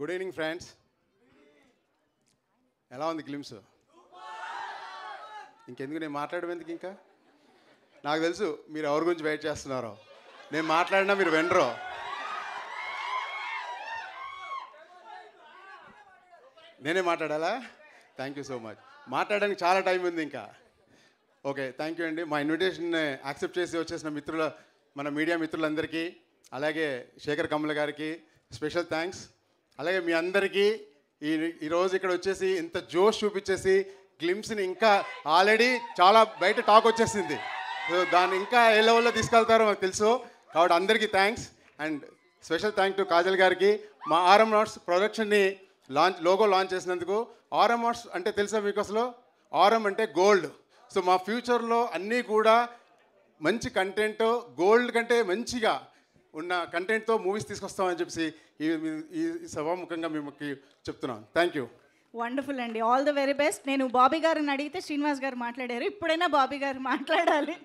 good evening friends ఎలా ఉంది glimpse ఇంకెందుకు నేను మాట్లాడడం ఎందుకు ఇంకా నాకు తెలుసు మీరు ఎవరి గురించి వెయిట్ చేస్తున్నారో నేను మాట్లాడినా మీరు వినరు నేనే మాట్లాడాలా థ్యాంక్ యూ సో మచ్ మాట్లాడడానికి చాలా టైం ఉంది ఇంకా ఓకే థ్యాంక్ యూ అండి మా ఇన్విటేషన్ యాక్సెప్ట్ చేసి వచ్చేసిన మిత్రుల మన మీడియా మిత్రులందరికీ అలాగే శేఖర్ కమల గారికి స్పెషల్ థ్యాంక్స్ అలాగే మీ అందరికీ ఈ ఈరోజు ఇక్కడ వచ్చేసి ఇంత జోష్ చూపించేసి గ్లిమ్స్ని ఇంకా ఆల్రెడీ చాలా బయట టాక్ వచ్చేసింది సో దాన్ని ఇంకా ఏ లెవెల్లో తీసుకెళ్తారో మాకు తెలుసు కాబట్టి అందరికీ thanks and special thank to Kajal గారికి మా ఆర్ఎం ఆర్ట్స్ ప్రొడక్షన్ని లాంచ్ లోగో లాంచ్ చేసినందుకు ఆర్ఎం ఆర్ట్స్ అంటే తెలుసా మీకు అసలు ఆర్ఎం అంటే గోల్డ్ సో మా ఫ్యూచర్లో అన్నీ కూడా మంచి కంటెంట్ గోల్డ్ కంటే మంచిగా ఉన్న కంటెంట్తో మూవీస్ తీసుకొస్తామని చెప్పేసి ఈ ఈ సభాముఖంగా మిమ్మల్ని చెప్తున్నాను థ్యాంక్ యూ వండర్ఫుల్ అండి ఆల్ ద వెరీ బెస్ట్ నేను బాబీ గారిని అడిగితే శ్రీనివాస్ గారు మాట్లాడారు ఇప్పుడైనా బాబీ గారు మాట్లాడాలి